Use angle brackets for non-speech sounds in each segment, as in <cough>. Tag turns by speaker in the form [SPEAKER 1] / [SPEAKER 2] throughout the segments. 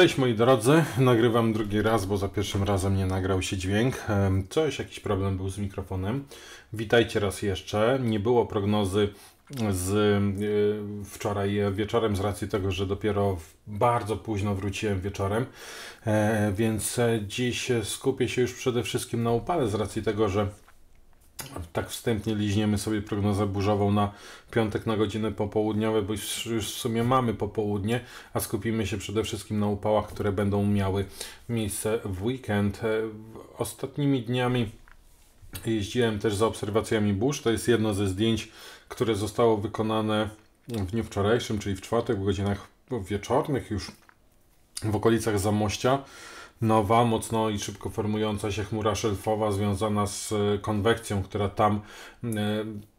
[SPEAKER 1] Cześć moi drodzy, nagrywam drugi raz, bo za pierwszym razem nie nagrał się dźwięk. Coś, jakiś problem był z mikrofonem. Witajcie raz jeszcze. Nie było prognozy z e, wczoraj wieczorem z racji tego, że dopiero bardzo późno wróciłem wieczorem, e, więc e, dziś skupię się już przede wszystkim na upale z racji tego, że tak wstępnie liźniemy sobie prognozę burzową na piątek na godziny popołudniowe, bo już, już w sumie mamy popołudnie, a skupimy się przede wszystkim na upałach, które będą miały miejsce w weekend. E, ostatnimi dniami jeździłem też za obserwacjami burz. To jest jedno ze zdjęć, które zostało wykonane w dniu wczorajszym, czyli w czwartek, w godzinach wieczornych już w okolicach Zamościa nowa, mocno i szybko formująca się chmura szelfowa związana z e, konwekcją, która tam e,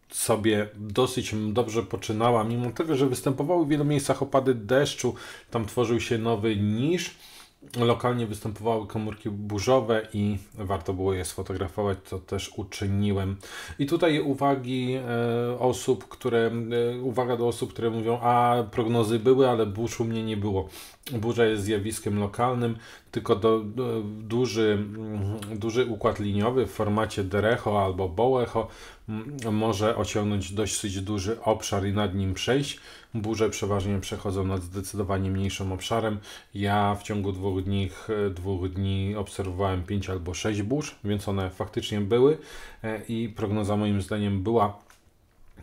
[SPEAKER 1] sobie dosyć dobrze poczynała, mimo tego, że występowały w wielu miejscach opady deszczu, tam tworzył się nowy niż. Lokalnie występowały komórki burzowe i warto było je sfotografować, co też uczyniłem. I tutaj uwagi e, osób, które, uwaga do osób, które mówią, a prognozy były, ale burz u mnie nie było. Burza jest zjawiskiem lokalnym, tylko do, do, duży, mm, duży układ liniowy w formacie derecho albo boecho mm, może osiągnąć dosyć duży obszar i nad nim przejść. Burze przeważnie przechodzą nad zdecydowanie mniejszym obszarem. Ja w ciągu dwóch dni, dwóch dni obserwowałem pięć albo sześć burz, więc one faktycznie były e, i prognoza moim zdaniem była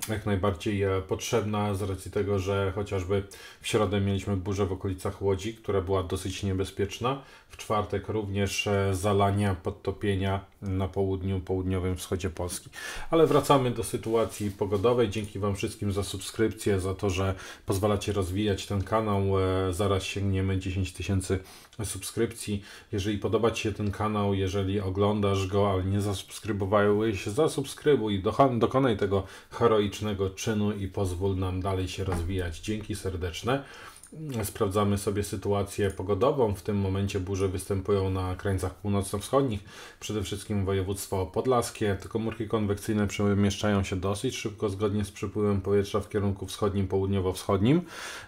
[SPEAKER 1] jak najbardziej e, potrzebna z racji tego, że chociażby w środę mieliśmy burzę w okolicach Łodzi, która była dosyć niebezpieczna. W czwartek również e, zalania, podtopienia na południu, południowym wschodzie Polski. Ale wracamy do sytuacji pogodowej. Dzięki Wam wszystkim za subskrypcję, za to, że pozwalacie rozwijać ten kanał. E, zaraz sięgniemy 10 tysięcy subskrypcji. Jeżeli podoba Ci się ten kanał, jeżeli oglądasz go, ale nie zasubskrybowałeś, zasubskrybuj, dokonaj tego heroicznego czynu i pozwól nam dalej się rozwijać. Dzięki serdeczne. Sprawdzamy sobie sytuację pogodową. W tym momencie burze występują na krańcach północno-wschodnich, przede wszystkim województwo podlaskie. Te komórki konwekcyjne przemieszczają się dosyć szybko zgodnie z przepływem powietrza w kierunku wschodnim, południowo-wschodnim.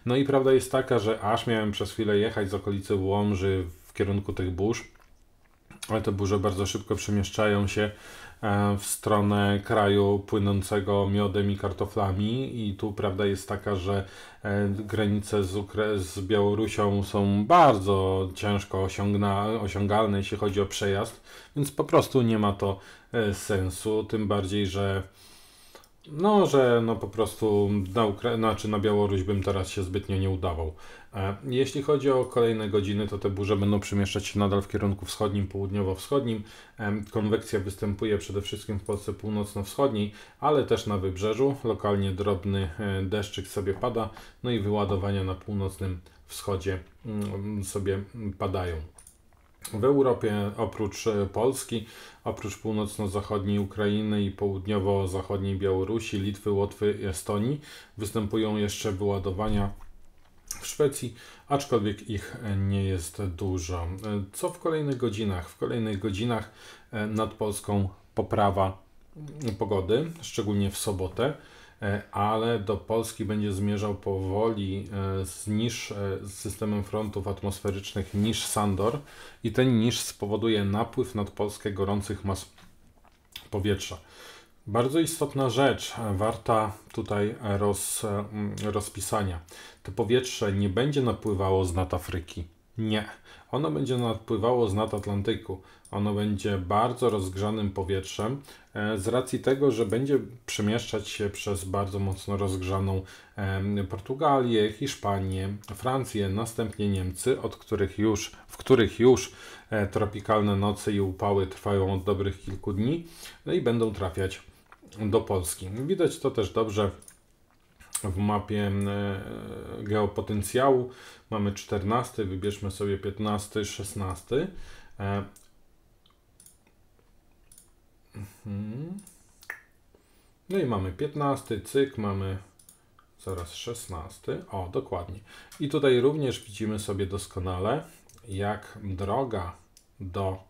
[SPEAKER 1] No i prawda jest taka, że aż miałem przez chwilę jechać z okolicy Łomży w kierunku tych burz, ale te burze bardzo szybko przemieszczają się E, w stronę kraju płynącego miodem i kartoflami i tu prawda jest taka, że e, granice z, Ukra- z Białorusią są bardzo ciężko osiągna- osiągalne, jeśli chodzi o przejazd, więc po prostu nie ma to e, sensu, tym bardziej, że no, że no po prostu na, Ukra- znaczy na Białoruś bym teraz się zbytnio nie udawał. E, jeśli chodzi o kolejne godziny, to te burze będą przemieszczać się nadal w kierunku wschodnim, południowo-wschodnim. E, konwekcja występuje przede wszystkim w Polsce północno-wschodniej, ale też na wybrzeżu. Lokalnie drobny e, deszczyk sobie pada, no i wyładowania na północnym wschodzie mm, sobie padają. W Europie oprócz e, Polski, oprócz północno-zachodniej Ukrainy i południowo-zachodniej Białorusi, Litwy, Łotwy i Estonii występują jeszcze wyładowania w Szwecji, aczkolwiek ich e, nie jest dużo. E, co w kolejnych godzinach? W kolejnych godzinach nad Polską poprawa mm, pogody, szczególnie w sobotę. E, ale do Polski będzie zmierzał powoli e, z, niż, e, z systemem frontów atmosferycznych niż Sandor i ten niż spowoduje napływ nad Polskę gorących mas powietrza. Bardzo istotna rzecz, warta tutaj roz, rozpisania. To powietrze nie będzie napływało z nad Afryki nie. Ono będzie nadpływało z nad Atlantyku. Ono będzie bardzo rozgrzanym powietrzem e, z racji tego, że będzie przemieszczać się przez bardzo mocno rozgrzaną Portugalię, Hiszpanię, Francję, następnie Niemcy, od których już, w których już e, tropikalne noce i upały trwają od dobrych kilku dni, no i będą trafiać do Polski. Widać to też dobrze w mapie e, geopotencjału. Mamy 14, wybierzmy sobie 15, 16. E, mhm. No i mamy 15, cyk, mamy zaraz 16. O, dokładnie. I tutaj również widzimy sobie doskonale, jak droga do,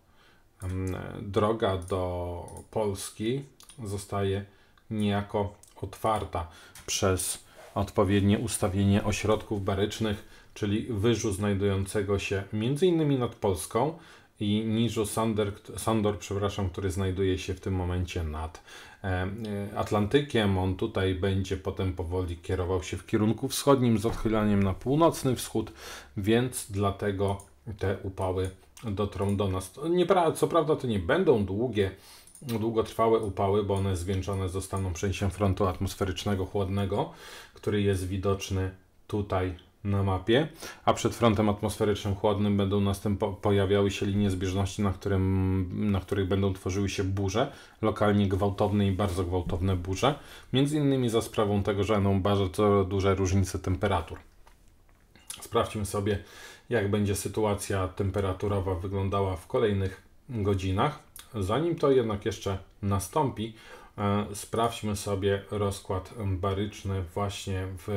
[SPEAKER 1] mm, droga do Polski zostaje niejako otwarta przez odpowiednie ustawienie ośrodków barycznych, czyli wyżu znajdującego się m.in. nad Polską i niżu Sandor, Sandor przepraszam, który znajduje się w tym momencie nad e, Atlantykiem. On tutaj będzie potem powoli kierował się w kierunku wschodnim z odchylaniem na północny wschód, więc dlatego te upały dotrą do nas. Nie, co prawda to nie będą długie długotrwałe upały, bo one zwieńczone zostaną przejściem frontu atmosferycznego chłodnego, który jest widoczny tutaj na mapie, a przed frontem atmosferycznym chłodnym będą następo- pojawiały się linie zbieżności, na, którym, na których będą tworzyły się burze, lokalnie gwałtowne i bardzo gwałtowne burze, między innymi za sprawą tego, że będą bardzo duże różnice temperatur. Sprawdźmy sobie, jak będzie sytuacja temperaturowa wyglądała w kolejnych godzinach zanim to jednak jeszcze nastąpi, e, sprawdźmy sobie rozkład baryczny właśnie w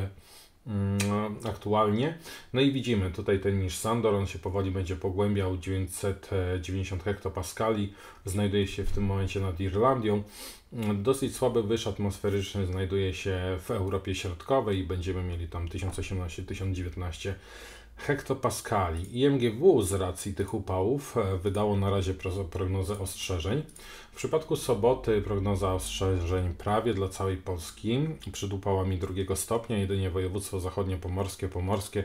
[SPEAKER 1] mm, aktualnie. No i widzimy tutaj ten niż Sandor, on się powoli będzie pogłębiał, 990 hektopaskali, znajduje się w tym momencie nad Irlandią. Dosyć słaby wyż atmosferyczny znajduje się w Europie Środkowej i będziemy mieli tam 1018-1019 hektopaskali. IMGW z racji tych upałów e, wydało na razie prognozę ostrzeżeń. W przypadku soboty prognoza ostrzeżeń prawie dla całej Polski przed upałami drugiego stopnia, jedynie województwo zachodnio pomorskie, Pomorskie,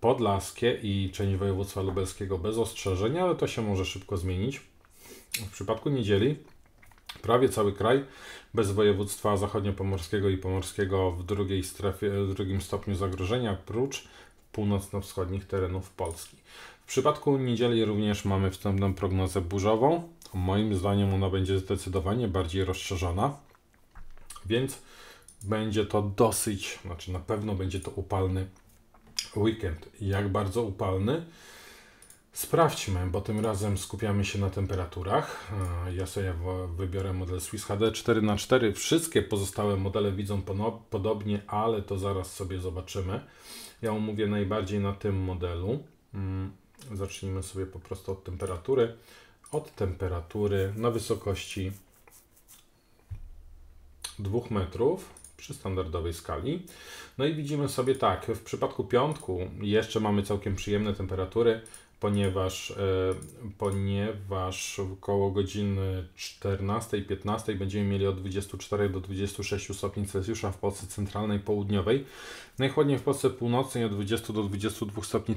[SPEAKER 1] podlaskie i część województwa lubelskiego bez ostrzeżeń, ale to się może szybko zmienić. W przypadku niedzieli prawie cały kraj bez województwa Zachodnio-Pomorskiego i pomorskiego w drugiej strefie, w drugim stopniu zagrożenia, prócz północno-wschodnich terenów Polski. W przypadku niedzieli również mamy wstępną prognozę burzową. Moim zdaniem ona będzie zdecydowanie bardziej rozszerzona, więc będzie to dosyć, znaczy na pewno będzie to upalny weekend. Jak bardzo upalny? Sprawdźmy, bo tym razem skupiamy się na temperaturach. E, ja sobie wybiorę model Swiss HD 4x4. Wszystkie pozostałe modele widzą podobnie, ale to zaraz sobie zobaczymy. Ja omówię najbardziej na tym modelu. Mm, zacznijmy sobie po prostu od temperatury. Od temperatury na wysokości 2 metrów przy standardowej skali. No i widzimy sobie tak, w przypadku piątku jeszcze mamy całkiem przyjemne temperatury, ponieważ, e, ponieważ około godziny 14-15 będziemy mieli od 24 do 26 stopni Celsjusza w Polsce centralnej, południowej. Najchłodniej w Polsce północnej od 20 do 22 stopni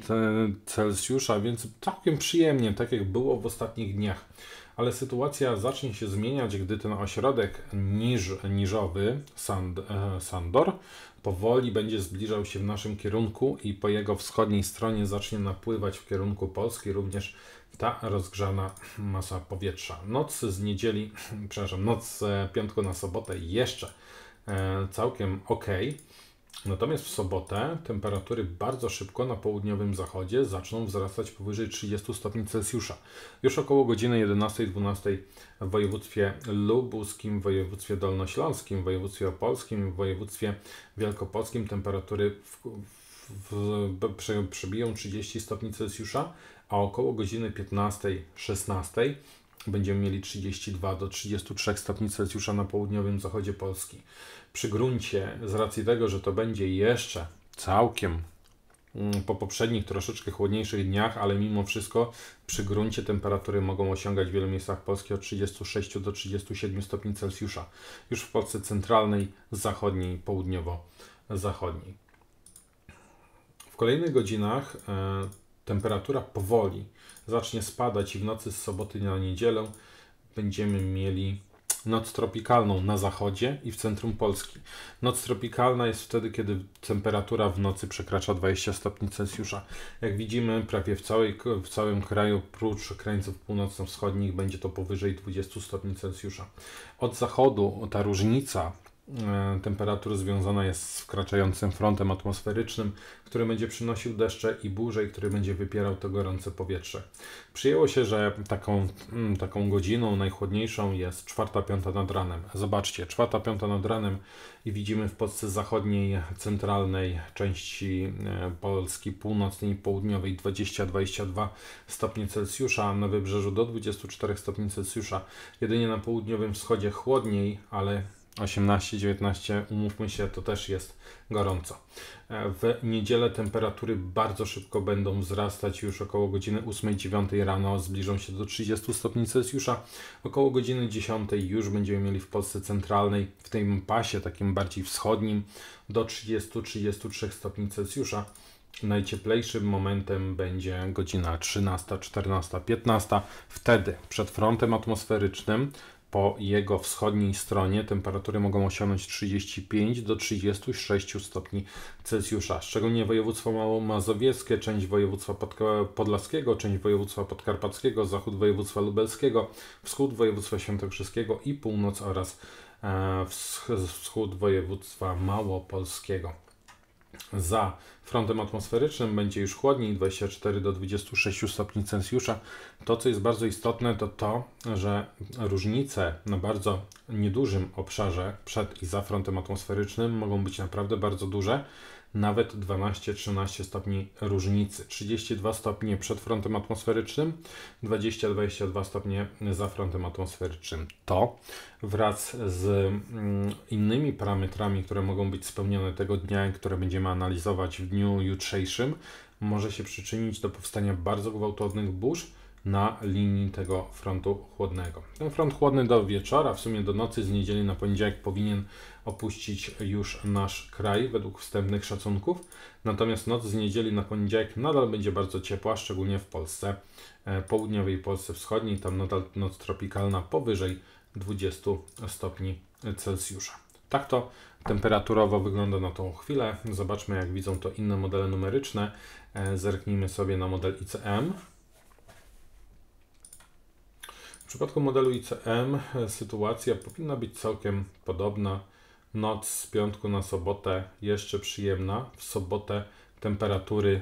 [SPEAKER 1] Celsjusza, więc całkiem przyjemnie, tak jak było w ostatnich dniach ale sytuacja zacznie się zmieniać, gdy ten ośrodek niż, niżowy, Sand, e, Sandor, powoli będzie zbliżał się w naszym kierunku i po jego wschodniej stronie zacznie napływać w kierunku Polski również ta rozgrzana masa powietrza. Noc z niedzieli, <clears throat> przepraszam, noc z piątku na sobotę jeszcze e, całkiem ok. Natomiast w sobotę temperatury bardzo szybko na południowym zachodzie zaczną wzrastać powyżej 30 stopni Celsjusza. Już około godziny 11-12 w województwie lubuskim, w województwie dolnośląskim, w województwie opolskim, w województwie wielkopolskim temperatury w, w, w przebiją 30 stopni Celsjusza, a około godziny 15-16 Będziemy mieli 32 do 33 stopni Celsjusza na południowym zachodzie Polski. Przy gruncie, z racji tego, że to będzie jeszcze całkiem mm, po poprzednich troszeczkę chłodniejszych dniach, ale mimo wszystko przy gruncie temperatury mogą osiągać w wielu miejscach Polski od 36 do 37 stopni Celsjusza, już w Polsce centralnej, zachodniej, południowo-zachodniej. W kolejnych godzinach e, temperatura powoli zacznie spadać i w nocy z soboty na niedzielę będziemy mieli noc tropikalną na zachodzie i w centrum Polski. Noc tropikalna jest wtedy, kiedy temperatura w nocy przekracza 20 stopni Celsjusza. Jak widzimy, prawie w, całej, w całym kraju, prócz krańców północno-wschodnich, będzie to powyżej 20 stopni Celsjusza. Od zachodu ta różnica E, temperatur związana jest z wkraczającym frontem atmosferycznym, który będzie przynosił deszcze i burze i który będzie wypierał to gorące powietrze. Przyjęło się, że taką, mm, taką godziną najchłodniejszą jest czwarta, piąta nad ranem. Zobaczcie, czwarta, piąta nad ranem i widzimy w Polsce zachodniej, centralnej części e, Polski, północnej i południowej 20-22 stopnie Celsjusza, na wybrzeżu do 24 stopni Celsjusza. Jedynie na południowym wschodzie chłodniej, ale 18-19, umówmy się, to też jest gorąco. E, w niedzielę temperatury bardzo szybko będą wzrastać, już około godziny 8-9 rano zbliżą się do 30 stopni Celsjusza. Około godziny 10 już będziemy mieli w Polsce centralnej, w tym pasie takim bardziej wschodnim, do 30-33 stopni Celsjusza. Najcieplejszym momentem będzie godzina 13, 14, 15. Wtedy przed frontem atmosferycznym po jego wschodniej stronie temperatury mogą osiągnąć 35 do 36 stopni Celsjusza. Szczególnie województwo mazowieckie, część województwa podlaskiego, część województwa podkarpackiego, zachód województwa lubelskiego, wschód województwa świętokrzyskiego i północ oraz e, wschód województwa małopolskiego. Za frontem atmosferycznym będzie już chłodniej, 24 do 26 stopni Celsjusza. To, co jest bardzo istotne, to to, że różnice na bardzo niedużym obszarze przed i za frontem atmosferycznym mogą być naprawdę bardzo duże nawet 12-13 stopni różnicy. 32 stopnie przed frontem atmosferycznym, 20-22 stopnie za frontem atmosferycznym. To wraz z mm, innymi parametrami, które mogą być spełnione tego dnia, które będziemy analizować w dniu jutrzejszym, może się przyczynić do powstania bardzo gwałtownych burz, na linii tego frontu chłodnego. Ten front chłodny do wieczora, w sumie do nocy z niedzieli na poniedziałek powinien opuścić już nasz kraj według wstępnych szacunków. Natomiast noc z niedzieli na poniedziałek nadal będzie bardzo ciepła, szczególnie w Polsce e, południowej, Polsce wschodniej. Tam nadal noc tropikalna powyżej 20 stopni Celsjusza. Tak to temperaturowo wygląda na tą chwilę. Zobaczmy jak widzą to inne modele numeryczne. E, zerknijmy sobie na model ICM. W przypadku modelu ICM e, sytuacja powinna być całkiem podobna. Noc z piątku na sobotę jeszcze przyjemna. W sobotę temperatury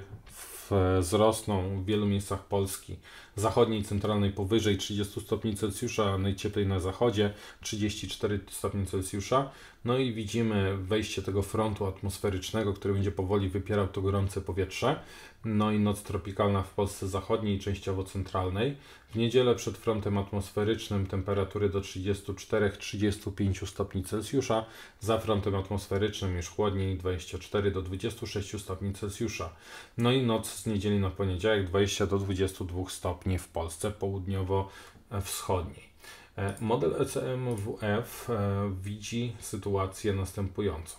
[SPEAKER 1] e, wzrosną w wielu miejscach Polski. Zachodniej i centralnej powyżej 30 stopni Celsjusza, najcieplej na zachodzie 34 stopni Celsjusza. No i widzimy wejście tego frontu atmosferycznego, który będzie powoli wypierał to gorące powietrze. No i noc tropikalna w Polsce zachodniej, częściowo centralnej. W niedzielę przed frontem atmosferycznym temperatury do 34-35 stopni Celsjusza, za frontem atmosferycznym już chłodniej 24 do 26 stopni Celsjusza. No i noc z niedzieli na poniedziałek 20 do 22 stopni w Polsce południowo-wschodniej. E, model ECMWF e, widzi sytuację następującą.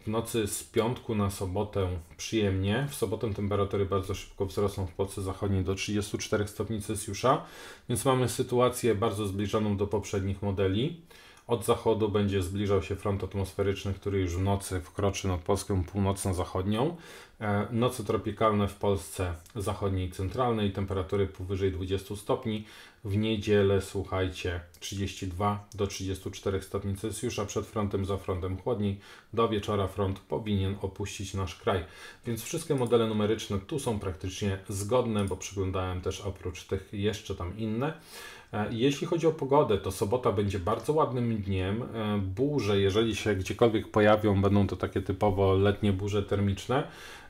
[SPEAKER 1] W nocy z piątku na sobotę przyjemnie. W sobotę temperatury bardzo szybko wzrosną w Polsce Zachodniej do 34 stopni Celsjusza, więc mamy sytuację bardzo zbliżoną do poprzednich modeli. Od zachodu będzie zbliżał się front atmosferyczny, który już w nocy wkroczy nad Polską północno-zachodnią. E, Noce tropikalne w Polsce zachodniej i centralnej, temperatury powyżej 20 stopni. W niedzielę, słuchajcie, 32 do 34 stopni Celsjusza przed frontem, za frontem chłodniej. Do wieczora front powinien opuścić nasz kraj. Więc wszystkie modele numeryczne tu są praktycznie zgodne, bo przyglądałem też oprócz tych jeszcze tam inne. E, jeśli chodzi o pogodę, to sobota będzie bardzo ładnym dniem. E, burze, jeżeli się gdziekolwiek pojawią, będą to takie typowo letnie burze termiczne.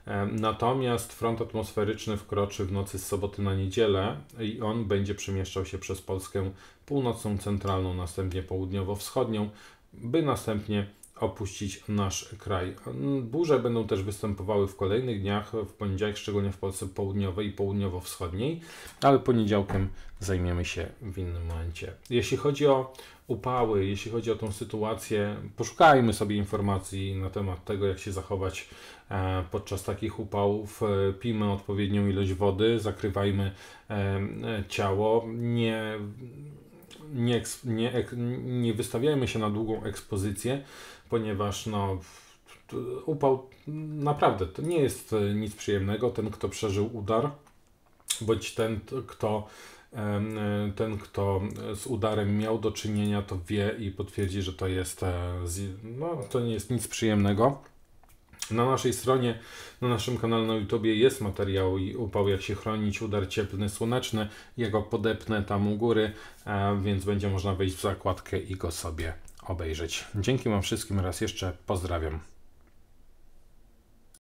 [SPEAKER 1] E, natomiast front atmosferyczny wkroczy w nocy z soboty na niedzielę i on będzie przemieszczał się przez Polskę północną, centralną, następnie południowo-wschodnią, by następnie opuścić nasz kraj. Burze będą też występowały w kolejnych dniach, w poniedziałek, szczególnie w Polsce południowej i południowo-wschodniej, ale poniedziałkiem zajmiemy się w innym momencie. Jeśli chodzi o upały, jeśli chodzi o tą sytuację, poszukajmy sobie informacji na temat tego, jak się zachować e, podczas takich upałów. E, pijmy odpowiednią ilość wody, zakrywajmy e, ciało, nie nie, nie, nie wystawiajmy się na długą ekspozycję, ponieważ no, upał naprawdę to nie jest e, nic przyjemnego. Ten, kto przeżył udar, bądź ten, kto e, ten, kto z udarem miał do czynienia, to wie i potwierdzi, że to jest, e, no, to nie jest nic przyjemnego. Na naszej stronie, na naszym kanale na jest materiał i upał jak się chronić, udar cieplny, słoneczny. Jego podepnę tam u góry, e, więc będzie można wejść w zakładkę i go sobie obejrzeć. Dzięki Wam wszystkim raz jeszcze, pozdrawiam.